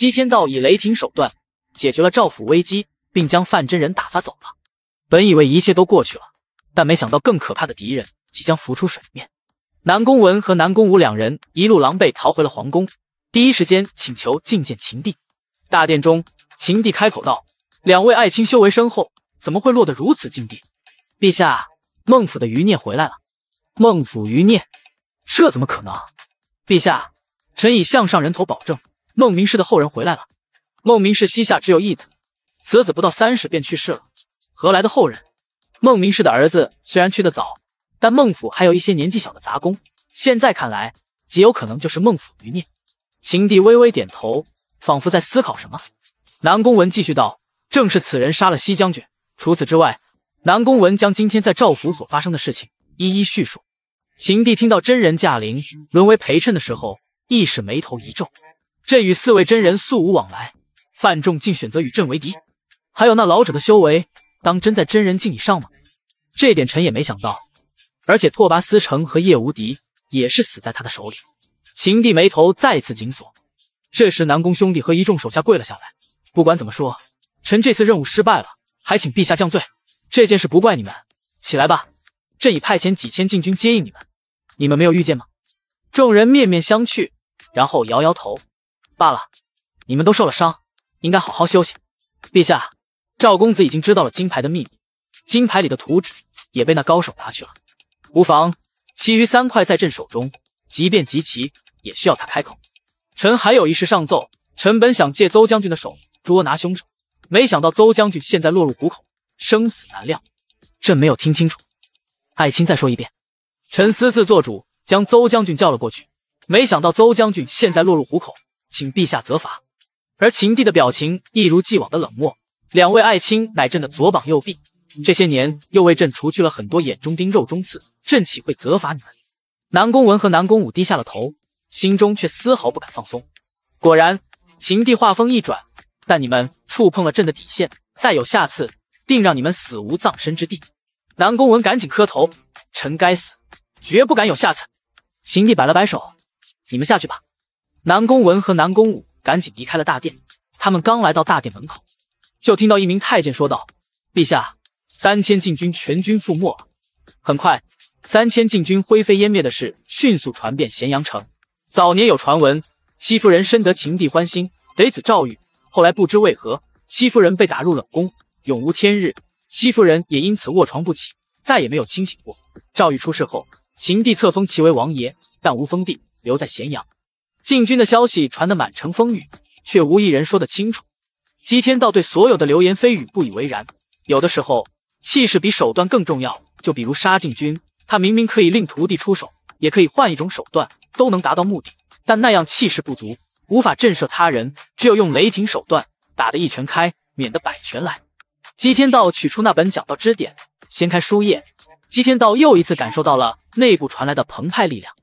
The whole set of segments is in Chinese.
姬天道以雷霆手段解决了赵府危机，并将范真人打发走了。本以为一切都过去了，但没想到更可怕的敌人即将浮出水面。南宫文和南宫武两人一路狼狈逃回了皇宫，第一时间请求觐见秦帝。大殿中，秦帝开口道：“两位爱卿修为深厚，怎么会落得如此境地？”“陛下，孟府的余孽回来了。”“孟府余孽？这怎么可能？”“陛下，臣已向上人头保证。”孟明氏的后人回来了。孟明氏膝下只有一子，此子不到三十便去世了。何来的后人？孟明氏的儿子虽然去的早，但孟府还有一些年纪小的杂工。现在看来，极有可能就是孟府余孽。秦帝微微点头，仿佛在思考什么。南宫文继续道：“正是此人杀了西将军。除此之外，南宫文将今天在赵府所发生的事情一一叙述。”秦帝听到真人驾临，沦为陪衬的时候，亦是眉头一皱。朕与四位真人素无往来，范仲竟选择与朕为敌。还有那老者的修为，当真在真人境以上吗？这点臣也没想到。而且拓跋思成和叶无敌也是死在他的手里。秦帝眉头再次紧锁。这时，南宫兄弟和一众手下跪了下来。不管怎么说，臣这次任务失败了，还请陛下降罪。这件事不怪你们，起来吧。朕已派遣几千禁军接应你们，你们没有遇见吗？众人面面相觑，然后摇摇头。罢了，你们都受了伤，应该好好休息。陛下，赵公子已经知道了金牌的秘密，金牌里的图纸也被那高手拿去了。无妨，其余三块在朕手中，即便集齐，也需要他开口。臣还有一事上奏，臣本想借邹将军的手捉拿凶手，没想到邹将军现在落入虎口，生死难料。朕没有听清楚，爱卿再说一遍。臣私自做主将邹将军叫了过去，没想到邹将军现在落入虎口。请陛下责罚。而秦帝的表情一如既往的冷漠。两位爱卿乃朕的左膀右臂，这些年又为朕除去了很多眼中钉、肉中刺，朕岂会责罚你们？南宫文和南宫武低下了头，心中却丝毫不敢放松。果然，秦帝话锋一转：“但你们触碰了朕的底线，再有下次，定让你们死无葬身之地。”南宫文赶紧磕头：“臣该死，绝不敢有下次。”秦帝摆了摆手：“你们下去吧。”南宫文和南宫武赶紧离开了大殿。他们刚来到大殿门口，就听到一名太监说道：“陛下，三千禁军全军覆没。”很快，三千禁军灰飞烟灭的事迅速传遍咸阳城。早年有传闻，戚夫人深得秦帝欢心，得子赵玉。后来不知为何，戚夫人被打入冷宫，永无天日。戚夫人也因此卧床不起，再也没有清醒过。赵玉出事后，秦帝册封其为王爷，但无封地，留在咸阳。禁军的消息传得满城风雨，却无一人说得清楚。姬天道对所有的流言蜚语不以为然。有的时候，气势比手段更重要。就比如杀禁军，他明明可以令徒弟出手，也可以换一种手段，都能达到目的。但那样气势不足，无法震慑他人。只有用雷霆手段，打得一拳开，免得百拳来。姬天道取出那本讲道之典，掀开书页。姬天道又一次感受到了内部传来的澎湃力量。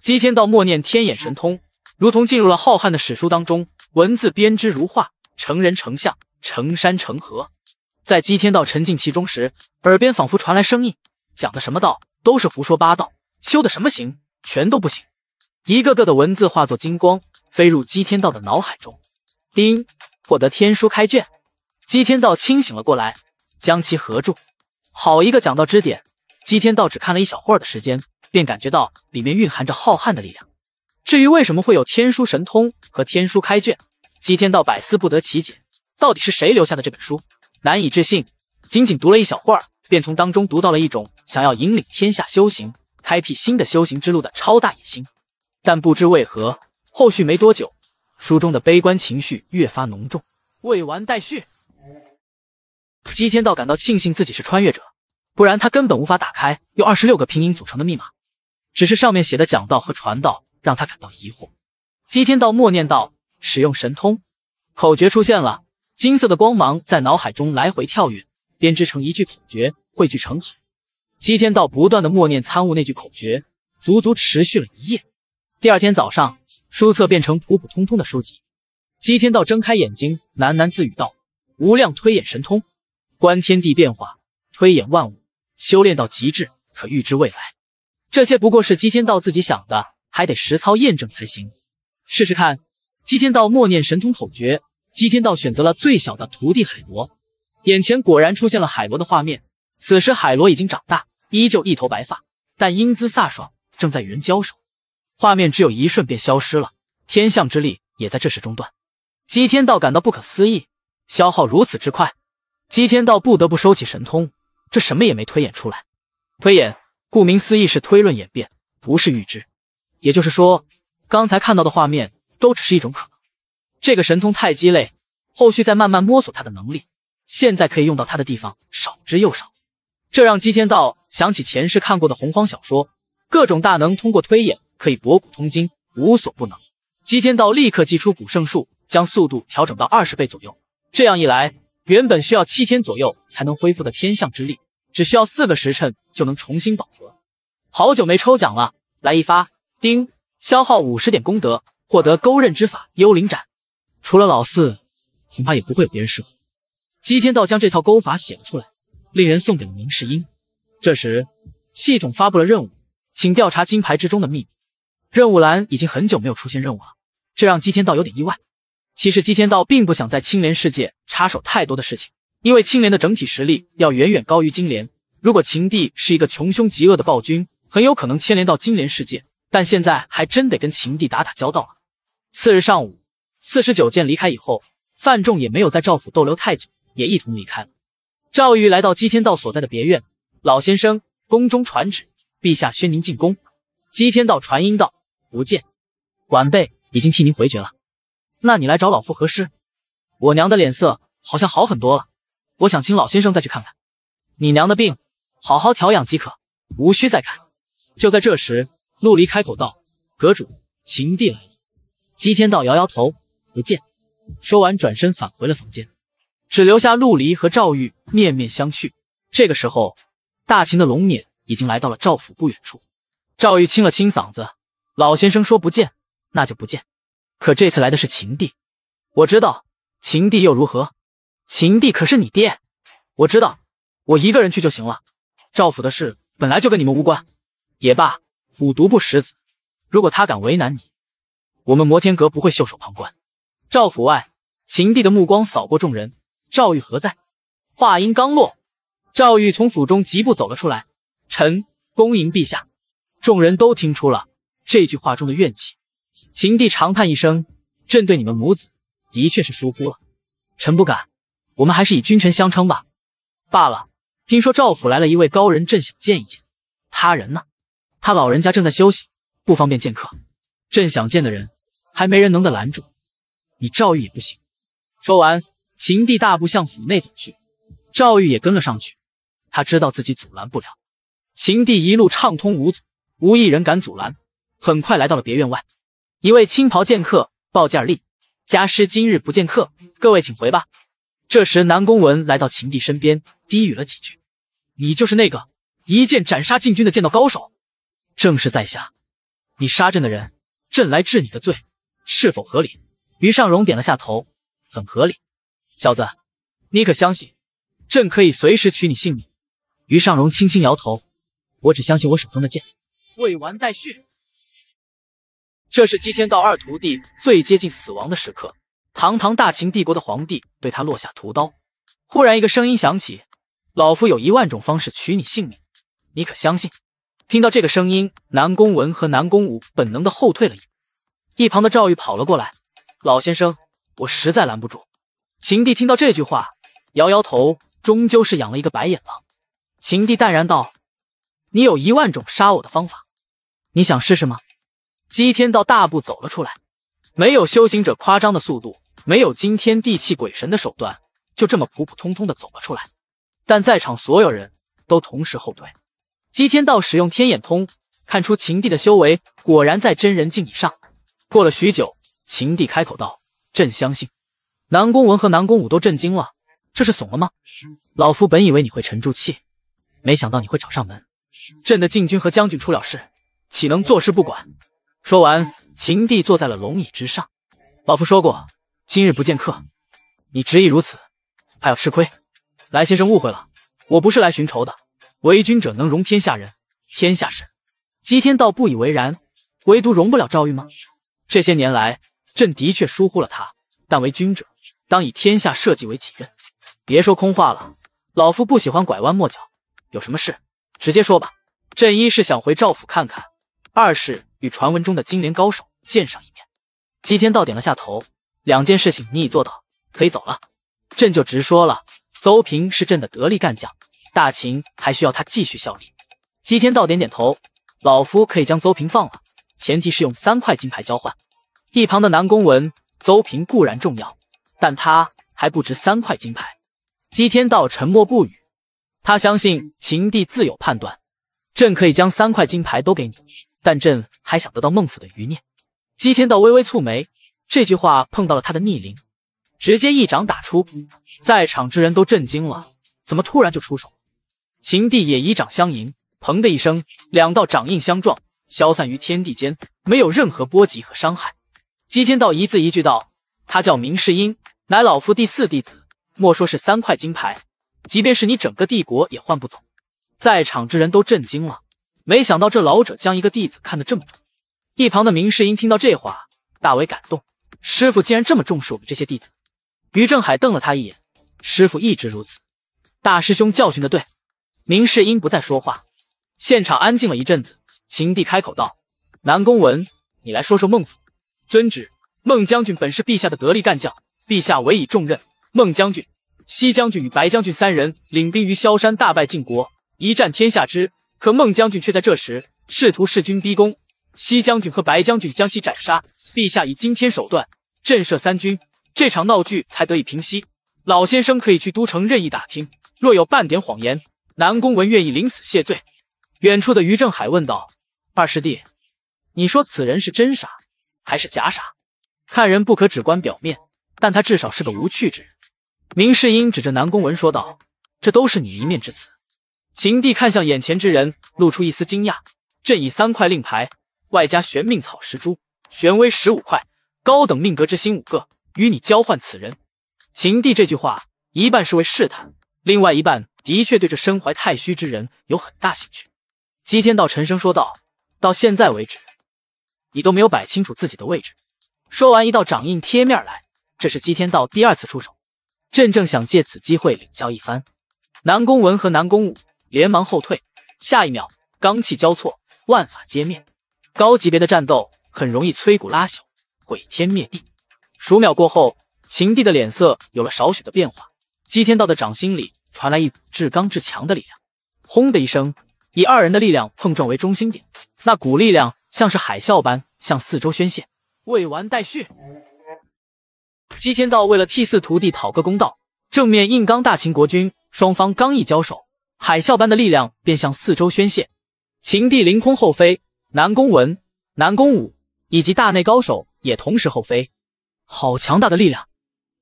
姬天道默念天眼神通。如同进入了浩瀚的史书当中，文字编织如画，成人成像，成山成河。在姬天道沉浸其中时，耳边仿佛传来声音：“讲的什么道都是胡说八道，修的什么行全都不行。”一个个的文字化作金光，飞入姬天道的脑海中。叮，获得天书开卷。姬天道清醒了过来，将其合住。好一个讲道之点！姬天道只看了一小会儿的时间，便感觉到里面蕴含着浩瀚的力量。至于为什么会有天书神通和天书开卷，姬天道百思不得其解。到底是谁留下的这本书？难以置信，仅仅读了一小会儿，便从当中读到了一种想要引领天下修行、开辟新的修行之路的超大野心。但不知为何，后续没多久，书中的悲观情绪越发浓重。未完待续。姬天道感到庆幸自己是穿越者，不然他根本无法打开由二十六个拼音组成的密码。只是上面写的讲道和传道。让他感到疑惑。姬天道默念道：“使用神通口诀出现了，金色的光芒在脑海中来回跳跃，编织成一句口诀，汇聚成海。”姬天道不断的默念参悟那句口诀，足足持续了一夜。第二天早上，书册变成普普通通的书籍。姬天道睁开眼睛，喃喃自语道：“无量推演神通，观天地变化，推演万物，修炼到极致，可预知未来。”这些不过是姬天道自己想的。还得实操验证才行，试试看。姬天道默念神通口诀，姬天道选择了最小的徒弟海螺。眼前果然出现了海螺的画面。此时海螺已经长大，依旧一头白发，但英姿飒爽，正在与人交手。画面只有一瞬便消失了，天象之力也在这时中断。姬天道感到不可思议，消耗如此之快，姬天道不得不收起神通，这什么也没推演出来。推演，顾名思义是推论演变，不是预知。也就是说，刚才看到的画面都只是一种可能。这个神通太鸡肋，后续再慢慢摸索他的能力。现在可以用到他的地方少之又少，这让姬天道想起前世看过的洪荒小说，各种大能通过推演可以博古通今，无所不能。姬天道立刻祭出古圣术，将速度调整到二十倍左右。这样一来，原本需要七天左右才能恢复的天象之力，只需要四个时辰就能重新饱和。好久没抽奖了，来一发！丁消耗五十点功德，获得勾刃之法幽灵斩。除了老四，恐怕也不会有别人适合。姬天道将这套勾法写了出来，令人送给了明世英。这时，系统发布了任务，请调查金牌之中的秘密。任务栏已经很久没有出现任务了，这让姬天道有点意外。其实，姬天道并不想在青莲世界插手太多的事情，因为青莲的整体实力要远远高于金莲。如果秦帝是一个穷凶极恶的暴君，很有可能牵连到金莲世界。但现在还真得跟秦帝打打交道了。次日上午，四十九剑离开以后，范仲也没有在赵府逗留太久，也一同离开了。赵玉来到姬天道所在的别院，老先生，宫中传旨，陛下宣您进宫。姬天道传音道：“不见，晚辈已经替您回绝了。那你来找老夫何事？”“我娘的脸色好像好很多了，我想请老先生再去看看。你娘的病，好好调养即可，无需再看。”就在这时。陆离开口道：“阁主，秦帝来了。”姬天道摇摇头，不见。说完，转身返回了房间，只留下陆离和赵玉面面相觑。这个时候，大秦的龙撵已经来到了赵府不远处。赵玉清了清嗓子：“老先生说不见，那就不见。可这次来的是秦帝，我知道。秦帝又如何？秦帝可是你爹。我知道，我一个人去就行了。赵府的事本来就跟你们无关。也罢。”五毒不食子，如果他敢为难你，我们摩天阁不会袖手旁观。赵府外，秦帝的目光扫过众人，赵玉何在？话音刚落，赵玉从府中疾步走了出来，臣恭迎陛下。众人都听出了这句话中的怨气。秦帝长叹一声，朕对你们母子的确是疏忽了。臣不敢，我们还是以君臣相称吧。罢了，听说赵府来了一位高人，朕想见一见。他人呢？他老人家正在休息，不方便见客。朕想见的人，还没人能得拦住，你赵玉也不行。说完，秦帝大步向府内走去，赵玉也跟了上去。他知道自己阻拦不了。秦帝一路畅通无阻，无一人敢阻拦。很快来到了别院外，一位青袍剑客抱剑而立。家师今日不见客，各位请回吧。这时，南宫文来到秦帝身边，低语了几句：“你就是那个一剑斩杀禁军的剑道高手。”正是在下，你杀朕的人，朕来治你的罪，是否合理？于尚荣点了下头，很合理。小子，你可相信，朕可以随时取你性命？于尚荣轻轻摇头，我只相信我手中的剑。未完待续。这是祭天道二徒弟最接近死亡的时刻，堂堂大秦帝国的皇帝对他落下屠刀。忽然，一个声音响起：“老夫有一万种方式取你性命，你可相信？”听到这个声音，南宫文和南宫武本能的后退了一步，一旁的赵玉跑了过来：“老先生，我实在拦不住。”秦帝听到这句话，摇摇头：“终究是养了一个白眼狼。”秦帝淡然道：“你有一万种杀我的方法，你想试试吗？”姬天道大步走了出来，没有修行者夸张的速度，没有惊天地泣鬼神的手段，就这么普普通通的走了出来，但在场所有人都同时后退。姬天道使用天眼通看出秦帝的修为果然在真人境以上。过了许久，秦帝开口道：“朕相信。”南宫文和南宫武都震惊了，这是怂了吗？老夫本以为你会沉住气，没想到你会找上门。朕的禁军和将军出了事，岂能坐视不管？说完，秦帝坐在了龙椅之上。老夫说过，今日不见客。你执意如此，怕要吃亏。来先生误会了，我不是来寻仇的。为君者能容天下人，天下事。姬天道不以为然，唯独容不了赵玉吗？这些年来，朕的确疏忽了他，但为君者当以天下社稷为己任，别说空话了，老夫不喜欢拐弯抹角，有什么事直接说吧。朕一是想回赵府看看，二是与传闻中的金莲高手见上一面。姬天道点了下头，两件事情你已做到，可以走了。朕就直说了，邹平是朕的得力干将。大秦还需要他继续效力。姬天道点点头，老夫可以将邹平放了，前提是用三块金牌交换。一旁的南宫文，邹平固然重要，但他还不值三块金牌。姬天道沉默不语，他相信秦帝自有判断。朕可以将三块金牌都给你，但朕还想得到孟府的余孽。姬天道微微蹙眉，这句话碰到了他的逆鳞，直接一掌打出，在场之人都震惊了，怎么突然就出手？秦帝也以掌相迎，砰的一声，两道掌印相撞，消散于天地间，没有任何波及和伤害。姬天道一字一句道：“他叫明世英，乃老夫第四弟子。莫说是三块金牌，即便是你整个帝国也换不走。”在场之人都震惊了，没想到这老者将一个弟子看得这么重。一旁的明世英听到这话，大为感动，师傅竟然这么重视我们这些弟子。于正海瞪了他一眼：“师傅一直如此，大师兄教训的对。”明世英不再说话，现场安静了一阵子。秦帝开口道：“南宫文，你来说说孟府。”“遵旨。”孟将军本是陛下的得力干将，陛下委以重任。孟将军、西将军与白将军三人领兵于萧山大败晋国，一战天下之。可孟将军却在这时试图弑君逼宫，西将军和白将军将其斩杀。陛下以惊天手段震慑三军，这场闹剧才得以平息。老先生可以去都城任意打听，若有半点谎言。南宫文愿意临死谢罪。远处的于正海问道：“二师弟，你说此人是真傻还是假傻？看人不可只观表面，但他至少是个无趣之人。”明世英指着南宫文说道：“这都是你一面之词。”秦帝看向眼前之人，露出一丝惊讶：“朕以三块令牌，外加玄命草十株，玄威十五块，高等命格之心五个，与你交换此人。”秦帝这句话一半是为试探，另外一半。的确对这身怀太虚之人有很大兴趣，姬天道沉声说道：“到现在为止，你都没有摆清楚自己的位置。”说完，一道掌印贴面来。这是姬天道第二次出手，朕正想借此机会领教一番。南宫文和南宫武连忙后退，下一秒，罡气交错，万法皆灭。高级别的战斗很容易摧骨拉朽，毁天灭地。数秒过后，秦帝的脸色有了少许的变化，姬天道的掌心里。传来一股至刚至强的力量，轰的一声，以二人的力量碰撞为中心点，那股力量像是海啸般向四周宣泄。未完待续。姬天道为了替四徒弟讨个公道，正面硬刚大秦国军，双方刚一交手，海啸般的力量便向四周宣泄。秦帝凌空后飞，南宫文、南宫武以及大内高手也同时后飞。好强大的力量！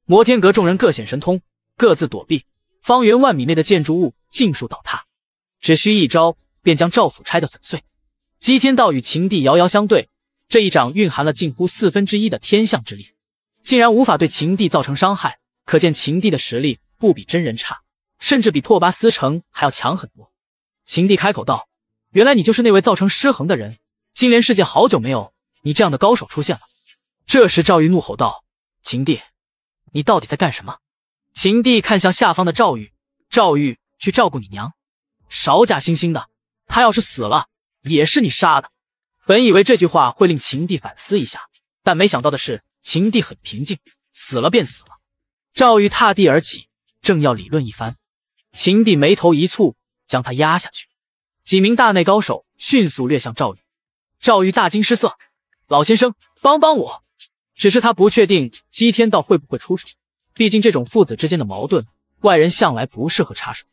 摩天阁众人各显神通，各自躲避。方圆万米内的建筑物尽数倒塌，只需一招便将赵府拆得粉碎。姬天道与秦帝遥遥相对，这一掌蕴含了近乎四分之一的天象之力，竟然无法对秦帝造成伤害，可见秦帝的实力不比真人差，甚至比拓跋思成还要强很多。秦帝开口道：“原来你就是那位造成失衡的人，金莲世界好久没有你这样的高手出现了。”这时，赵玉怒吼道：“秦帝，你到底在干什么？”秦帝看向下方的赵玉，赵玉去照顾你娘，少假惺惺的。他要是死了，也是你杀的。本以为这句话会令秦帝反思一下，但没想到的是，秦帝很平静，死了便死了。赵玉踏地而起，正要理论一番，秦帝眉头一蹙，将他压下去。几名大内高手迅速掠向赵玉，赵玉大惊失色，老先生帮帮我！只是他不确定姬天道会不会出手。毕竟这种父子之间的矛盾，外人向来不适合插手。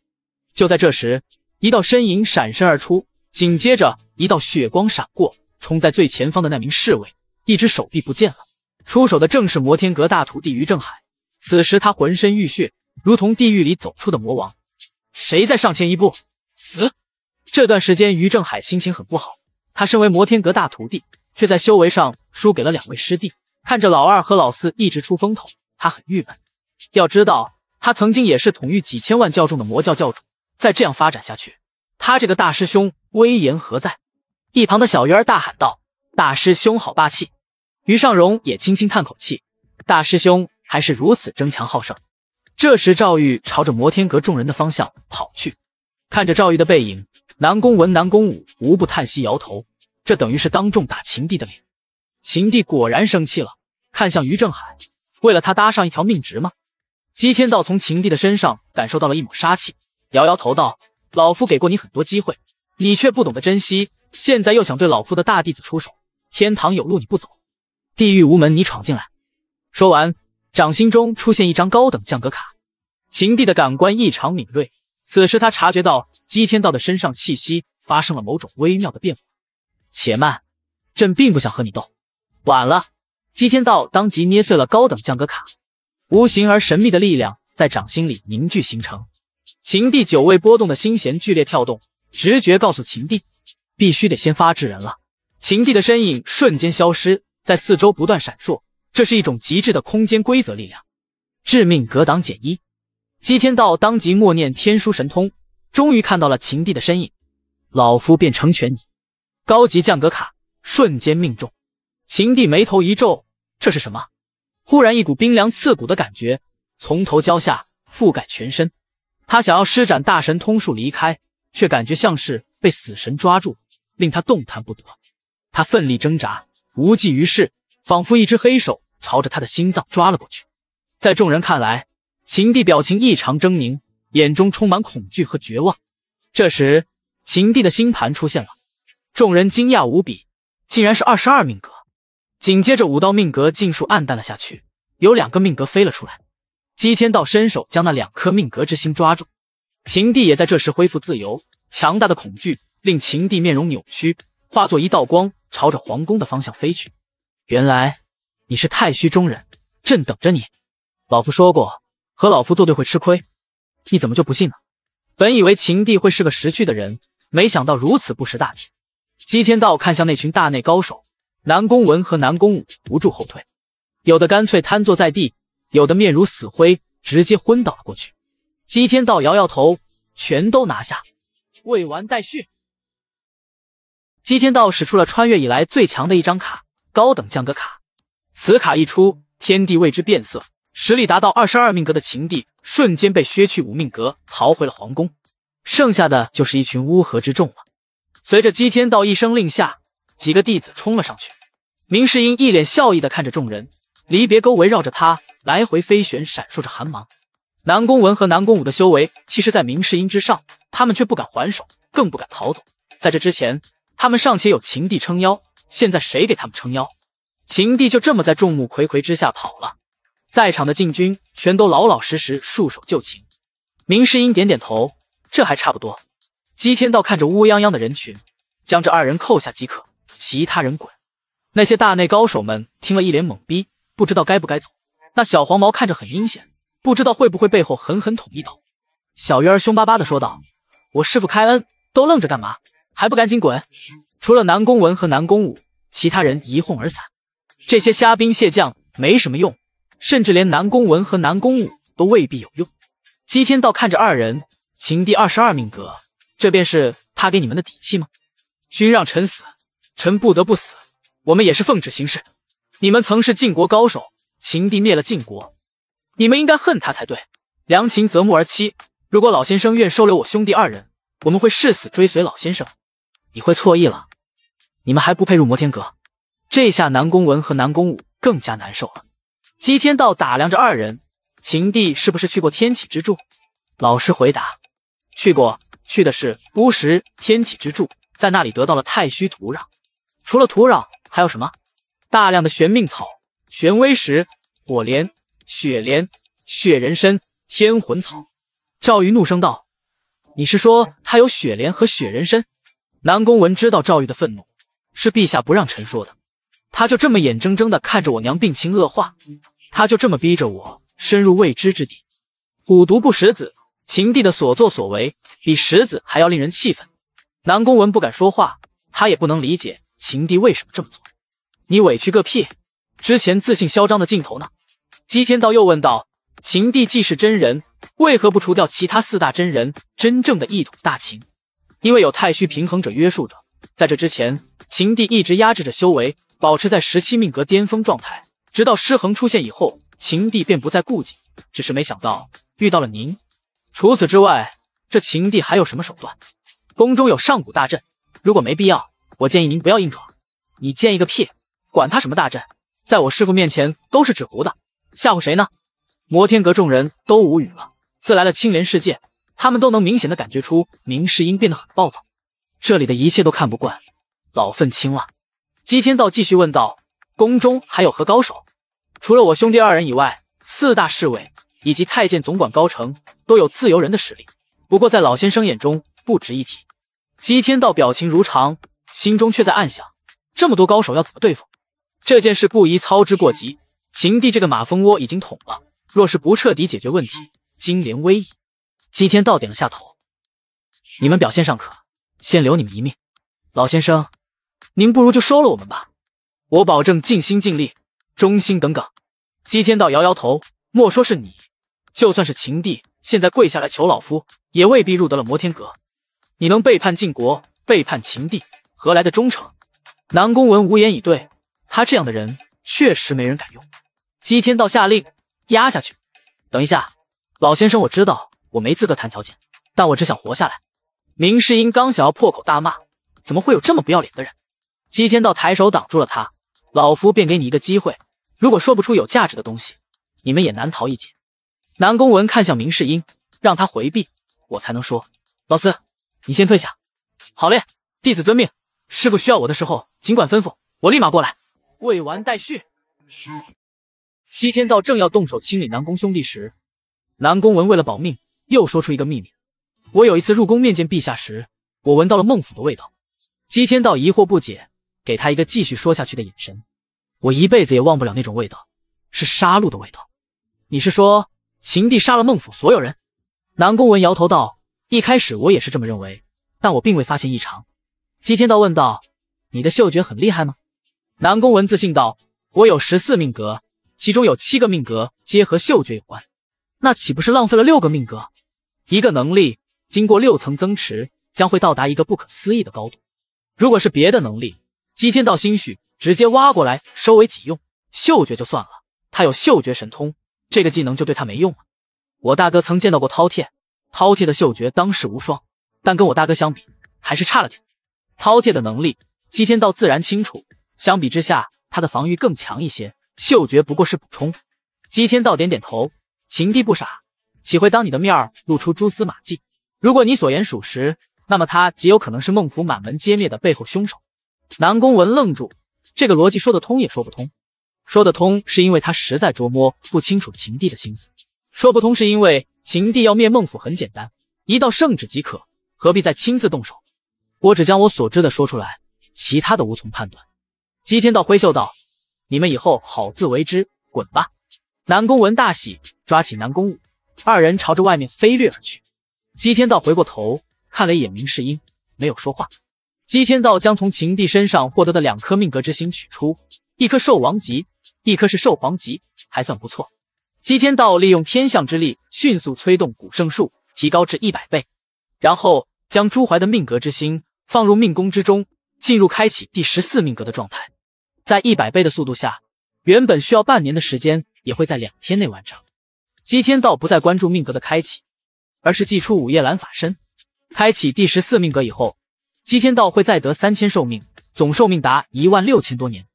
就在这时，一道身影闪身而出，紧接着一道血光闪过，冲在最前方的那名侍卫，一只手臂不见了。出手的正是摩天阁大徒弟于正海。此时他浑身浴血，如同地狱里走出的魔王。谁再上前一步，死！这段时间，于正海心情很不好。他身为摩天阁大徒弟，却在修为上输给了两位师弟。看着老二和老四一直出风头，他很郁闷。要知道，他曾经也是统御几千万教众的魔教教主。再这样发展下去，他这个大师兄威严何在？一旁的小鱼儿大喊道：“大师兄好霸气！”于尚荣也轻轻叹口气：“大师兄还是如此争强好胜。”这时，赵玉朝着摩天阁众人的方向跑去。看着赵玉的背影，南宫文、南宫武无不叹息摇头。这等于是当众打秦帝的脸。秦帝果然生气了，看向于正海：“为了他搭上一条命值吗？”姬天道从秦帝的身上感受到了一抹杀气，摇摇头道：“老夫给过你很多机会，你却不懂得珍惜，现在又想对老夫的大弟子出手。天堂有路你不走，地狱无门你闯进来。”说完，掌心中出现一张高等降格卡。秦帝的感官异常敏锐，此时他察觉到姬天道的身上气息发生了某种微妙的变化。且慢，朕并不想和你斗。晚了，姬天道当即捏碎了高等降格卡。无形而神秘的力量在掌心里凝聚形成，秦帝久未波动的心弦剧烈跳动，直觉告诉秦帝，必须得先发制人了。秦帝的身影瞬间消失在四周，不断闪烁，这是一种极致的空间规则力量，致命格挡减一。姬天道当即默念天书神通，终于看到了秦帝的身影，老夫便成全你。高级降格卡瞬间命中，秦帝眉头一皱，这是什么？忽然一股冰凉刺骨的感觉从头浇下，覆盖全身。他想要施展大神通术离开，却感觉像是被死神抓住，令他动弹不得。他奋力挣扎，无济于事，仿佛一只黑手朝着他的心脏抓了过去。在众人看来，秦帝表情异常狰狞，眼中充满恐惧和绝望。这时，秦帝的星盘出现了，众人惊讶无比，竟然是二十二命格。紧接着，五道命格尽数暗淡了下去，有两个命格飞了出来。姬天道伸手将那两颗命格之心抓住。秦帝也在这时恢复自由，强大的恐惧令秦帝面容扭曲，化作一道光朝着皇宫的方向飞去。原来你是太虚中人，朕等着你。老夫说过，和老夫作对会吃亏，你怎么就不信呢？本以为秦帝会是个识趣的人，没想到如此不识大体。姬天道看向那群大内高手。南宫文和南宫武不住后退，有的干脆瘫坐在地，有的面如死灰，直接昏倒了过去。姬天道摇摇头，全都拿下。未完待续。姬天道使出了穿越以来最强的一张卡——高等降格卡。此卡一出，天地为之变色。实力达到二十二命格的秦帝瞬间被削去五命格，逃回了皇宫。剩下的就是一群乌合之众了。随着姬天道一声令下。几个弟子冲了上去，明世英一脸笑意的看着众人，离别钩围绕着他来回飞旋，闪烁着寒芒。南宫文和南宫武的修为其实，在明世英之上，他们却不敢还手，更不敢逃走。在这之前，他们尚且有秦帝撑腰，现在谁给他们撑腰？秦帝就这么在众目睽睽之下跑了，在场的禁军全都老老实实束手就擒。明世英点点头，这还差不多。姬天道看着乌泱泱的人群，将这二人扣下即可。其他人滚！那些大内高手们听了一脸懵逼，不知道该不该走。那小黄毛看着很阴险，不知道会不会背后狠狠捅一刀。小鱼儿凶巴巴的说道：“我师傅开恩，都愣着干嘛？还不赶紧滚！”除了南宫文和南宫武，其他人一哄而散。这些虾兵蟹将没什么用，甚至连南宫文和南宫武都未必有用。姬天道看着二人，秦帝二十二命格，这便是他给你们的底气吗？君让臣死。臣不得不死，我们也是奉旨行事。你们曾是晋国高手，秦帝灭了晋国，你们应该恨他才对。良禽择木而栖，如果老先生愿收留我兄弟二人，我们会誓死追随老先生。你会错意了，你们还不配入摩天阁。这下南宫文和南宫武更加难受了。姬天道打量着二人，秦帝是不是去过天启之柱？老师回答，去过，去的是乌石天启之柱，在那里得到了太虚土壤。除了土壤，还有什么？大量的玄命草、玄威石、火莲、雪莲、雪人参、天魂草。赵玉怒声道：“你是说他有雪莲和雪人参？”南宫文知道赵玉的愤怒是陛下不让臣说的，他就这么眼睁睁地看着我娘病情恶化，他就这么逼着我深入未知之地。虎毒不食子，秦帝的所作所为比食子还要令人气愤。南宫文不敢说话，他也不能理解。秦帝为什么这么做？你委屈个屁！之前自信嚣张的镜头呢？姬天道又问道：“秦帝既是真人，为何不除掉其他四大真人，真正的一统大秦？因为有太虚平衡者约束着。在这之前，秦帝一直压制着修为，保持在十七命格巅峰状态。直到失衡出现以后，秦帝便不再顾忌。只是没想到遇到了您。除此之外，这秦帝还有什么手段？宫中有上古大阵，如果没必要。”我建议您不要硬闯，你建议个屁！管他什么大阵，在我师傅面前都是纸糊的，吓唬谁呢？摩天阁众人都无语了。自来了青莲世界，他们都能明显的感觉出明世英变得很暴躁，这里的一切都看不惯，老愤青了。姬天道继续问道：“宫中还有何高手？除了我兄弟二人以外，四大侍卫以及太监总管高成都有自由人的实力，不过在老先生眼中不值一提。”姬天道表情如常。心中却在暗想：这么多高手要怎么对付？这件事不宜操之过急。秦帝这个马蜂窝已经捅了，若是不彻底解决问题，金莲危矣。姬天道点了下头：“你们表现尚可，先留你们一命。老先生，您不如就收了我们吧。我保证尽心尽力，忠心耿耿。”姬天道摇摇头：“莫说是你，就算是秦帝，现在跪下来求老夫，也未必入得了摩天阁。你能背叛晋国，背叛秦帝？”何来的忠诚？南宫文无言以对。他这样的人，确实没人敢用。姬天道下令压下去。等一下，老先生，我知道我没资格谈条件，但我只想活下来。明世英刚想要破口大骂，怎么会有这么不要脸的人？姬天道抬手挡住了他。老夫便给你一个机会，如果说不出有价值的东西，你们也难逃一劫。南宫文看向明世英，让他回避，我才能说。老四，你先退下。好嘞，弟子遵命。师傅需要我的时候，尽管吩咐，我立马过来。未完待续。西天道正要动手清理南宫兄弟时，南宫文为了保命，又说出一个秘密。我有一次入宫面见陛下时，我闻到了孟府的味道。姬天道疑惑不解，给他一个继续说下去的眼神。我一辈子也忘不了那种味道，是杀戮的味道。你是说秦帝杀了孟府所有人？南宫文摇头道：“一开始我也是这么认为，但我并未发现异常。”姬天道问道：“你的嗅觉很厉害吗？”南宫文自信道：“我有十四命格，其中有七个命格皆和嗅觉有关，那岂不是浪费了六个命格？一个能力经过六层增持，将会到达一个不可思议的高度。如果是别的能力，姬天道兴许直接挖过来收为己用。嗅觉就算了，他有嗅觉神通，这个技能就对他没用了。我大哥曾见到过饕餮，饕餮的嗅觉当世无双，但跟我大哥相比，还是差了点。”饕餮的能力，姬天道自然清楚。相比之下，他的防御更强一些，嗅觉不过是补充。姬天道点点头。秦帝不傻，岂会当你的面露出蛛丝马迹？如果你所言属实，那么他极有可能是孟府满门皆灭的背后凶手。南宫文愣住，这个逻辑说得通也说不通。说得通是因为他实在琢磨不清楚秦帝的心思；说不通是因为秦帝要灭孟府很简单，一道圣旨即可，何必再亲自动手？我只将我所知的说出来，其他的无从判断。姬天道挥袖道：“你们以后好自为之，滚吧！”南宫文大喜，抓起南宫武二人，朝着外面飞掠而去。姬天道回过头看了一眼明世英，没有说话。姬天道将从秦帝身上获得的两颗命格之星取出，一颗兽王级，一颗是兽皇级，还算不错。姬天道利用天象之力，迅速催动古圣术，提高至一百倍，然后。将朱怀的命格之心放入命宫之中，进入开启第十四命格的状态。在一百倍的速度下，原本需要半年的时间，也会在两天内完成。姬天道不再关注命格的开启，而是祭出午夜蓝法身，开启第十四命格以后，姬天道会再得三千寿命，总寿命达一万六千多年。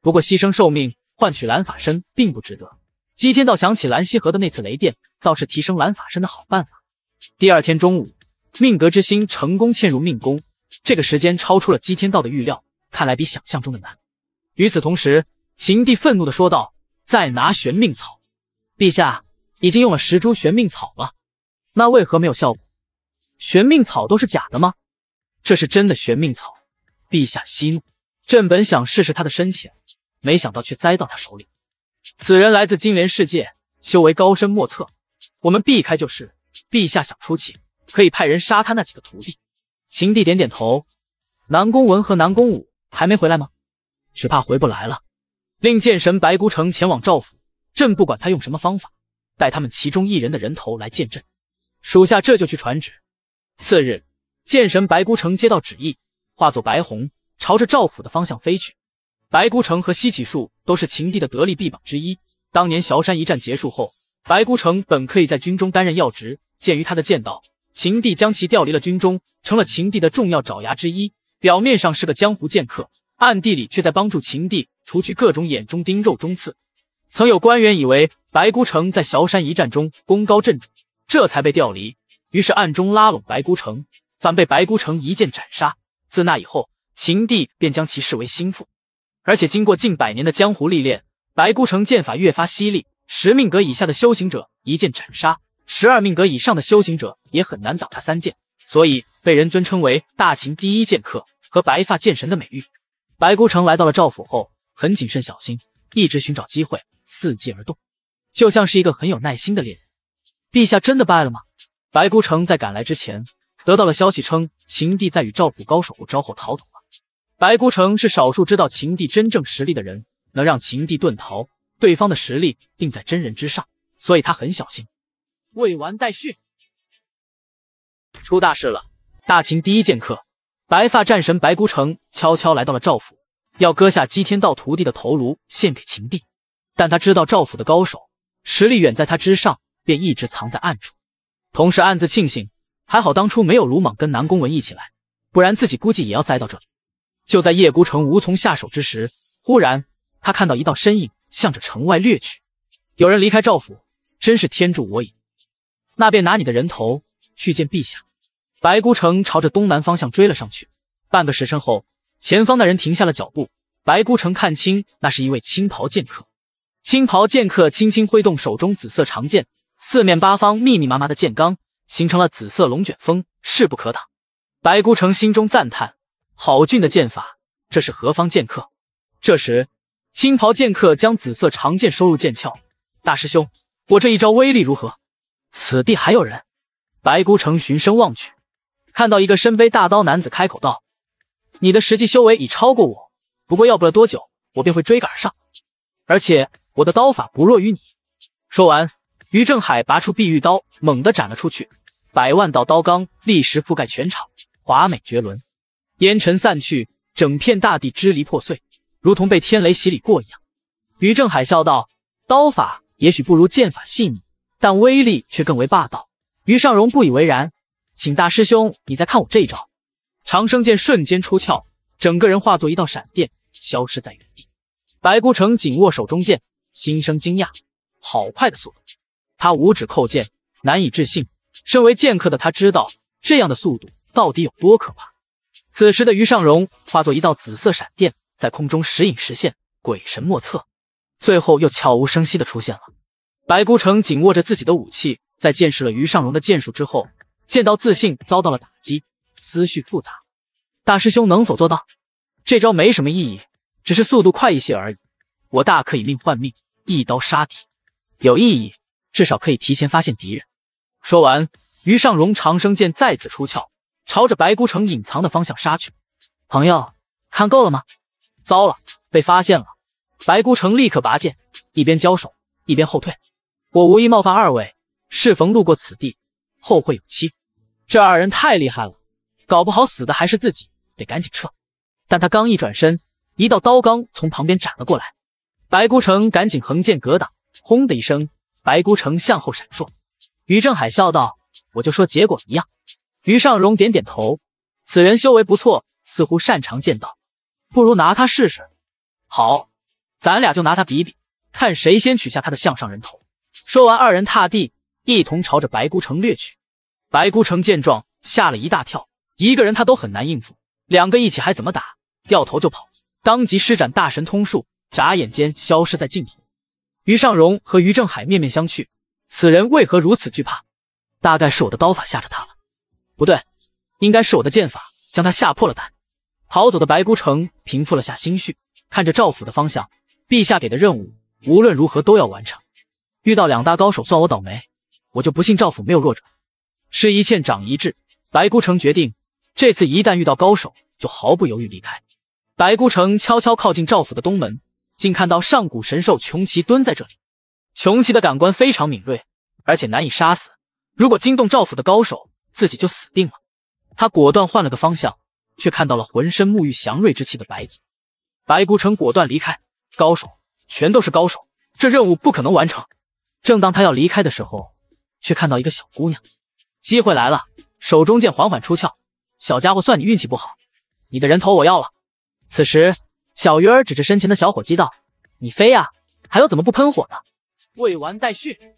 不过牺牲寿命换取蓝法身并不值得。姬天道想起蓝溪河的那次雷电，倒是提升蓝法身的好办法。第二天中午。命格之心成功嵌入命宫，这个时间超出了姬天道的预料，看来比想象中的难。与此同时，秦帝愤怒的说道：“再拿玄命草，陛下已经用了十株玄命草了，那为何没有效果？玄命草都是假的吗？这是真的玄命草。陛下息怒，朕本想试试他的深浅，没想到却栽到他手里。此人来自金莲世界，修为高深莫测，我们避开就是。陛下想出气。”可以派人杀他那几个徒弟。秦帝点点头。南宫文和南宫武还没回来吗？只怕回不来了。令剑神白孤城前往赵府，朕不管他用什么方法，带他们其中一人的人头来见朕。属下这就去传旨。次日，剑神白孤城接到旨意，化作白虹，朝着赵府的方向飞去。白孤城和西起树都是秦帝的得力臂膀之一。当年崤山一战结束后，白孤城本可以在军中担任要职，鉴于他的剑道。秦帝将其调离了军中，成了秦帝的重要爪牙之一。表面上是个江湖剑客，暗地里却在帮助秦帝除去各种眼中钉、肉中刺。曾有官员以为白孤城在崤山一战中功高震主，这才被调离，于是暗中拉拢白孤城，反被白孤城一剑斩杀。自那以后，秦帝便将其视为心腹。而且经过近百年的江湖历练，白孤城剑法越发犀利，十命格以下的修行者一剑斩杀。十二命格以上的修行者也很难挡他三剑，所以被人尊称为“大秦第一剑客”和“白发剑神”的美誉。白孤城来到了赵府后，很谨慎小心，一直寻找机会，伺机而动，就像是一个很有耐心的猎人。陛下真的败了吗？白孤城在赶来之前得到了消息称，秦帝在与赵府高手过招后逃走了。白孤城是少数知道秦帝真正实力的人，能让秦帝遁逃，对方的实力定在真人之上，所以他很小心。未完待续。出大事了！大秦第一剑客，白发战神白孤城悄悄来到了赵府，要割下姬天道徒弟的头颅献给秦帝。但他知道赵府的高手实力远在他之上，便一直藏在暗处，同时暗自庆幸，还好当初没有鲁莽跟南宫文一起来，不然自己估计也要栽到这里。就在叶孤城无从下手之时，忽然他看到一道身影向着城外掠去，有人离开赵府，真是天助我也！那便拿你的人头去见陛下。白孤城朝着东南方向追了上去。半个时辰后，前方那人停下了脚步。白孤城看清，那是一位青袍剑客。青袍剑客轻轻挥动手中紫色长剑，四面八方密密麻麻的剑罡形成了紫色龙卷风，势不可挡。白孤城心中赞叹：好俊的剑法！这是何方剑客？这时，青袍剑客将紫色长剑收入剑鞘。大师兄，我这一招威力如何？此地还有人，白孤城循声望去，看到一个身背大刀男子，开口道：“你的实际修为已超过我，不过要不了多久，我便会追赶上，而且我的刀法不弱于你。”说完，于正海拔出碧玉刀，猛地斩了出去，百万道刀罡立时覆盖全场，华美绝伦。烟尘散去，整片大地支离破碎，如同被天雷洗礼过一样。于正海笑道：“刀法也许不如剑法细腻。”但威力却更为霸道。于尚荣不以为然，请大师兄，你再看我这一招。长生剑瞬间出鞘，整个人化作一道闪电，消失在原地。白孤城紧握手中剑，心生惊讶，好快的速度！他五指扣剑，难以置信。身为剑客的他，知道这样的速度到底有多可怕。此时的于尚荣化作一道紫色闪电，在空中时隐时现，鬼神莫测。最后又悄无声息的出现了。白孤城紧握着自己的武器，在见识了于尚荣的剑术之后，见到自信遭到了打击，思绪复杂。大师兄能否做到？这招没什么意义，只是速度快一些而已。我大可以命换命，一刀杀敌。有意义，至少可以提前发现敌人。说完，于尚荣长生剑再次出鞘，朝着白孤城隐藏的方向杀去。朋友，看够了吗？糟了，被发现了！白孤城立刻拔剑，一边交手一边后退。我无意冒犯二位，适逢路过此地，后会有期。这二人太厉害了，搞不好死的还是自己，得赶紧撤。但他刚一转身，一道刀罡从旁边斩了过来，白孤城赶紧横剑格挡，轰的一声，白孤城向后闪烁。于正海笑道：“我就说结果一样。”于尚荣点点头，此人修为不错，似乎擅长剑道，不如拿他试试。好，咱俩就拿他比比，看谁先取下他的项上人头。说完，二人踏地，一同朝着白孤城掠去。白孤城见状，吓了一大跳。一个人他都很难应付，两个一起还怎么打？掉头就跑，当即施展大神通术，眨眼间消失在尽头。于尚荣和于正海面面相觑，此人为何如此惧怕？大概是我的刀法吓着他了。不对，应该是我的剑法将他吓破了胆。逃走的白孤城平复了下心绪，看着赵府的方向，陛下给的任务无论如何都要完成。遇到两大高手算我倒霉，我就不信赵府没有弱者。吃一堑长一智，白孤城决定，这次一旦遇到高手，就毫不犹豫离开。白孤城悄悄靠近赵府的东门，竟看到上古神兽穷奇蹲在这里。穷奇的感官非常敏锐，而且难以杀死。如果惊动赵府的高手，自己就死定了。他果断换了个方向，却看到了浑身沐浴祥瑞之气的白子。白孤城果断离开。高手，全都是高手，这任务不可能完成。正当他要离开的时候，却看到一个小姑娘，机会来了，手中剑缓缓出鞘，小家伙，算你运气不好，你的人头我要了。此时，小鱼儿指着身前的小伙计道：“你飞呀，还有怎么不喷火呢？”未完待续。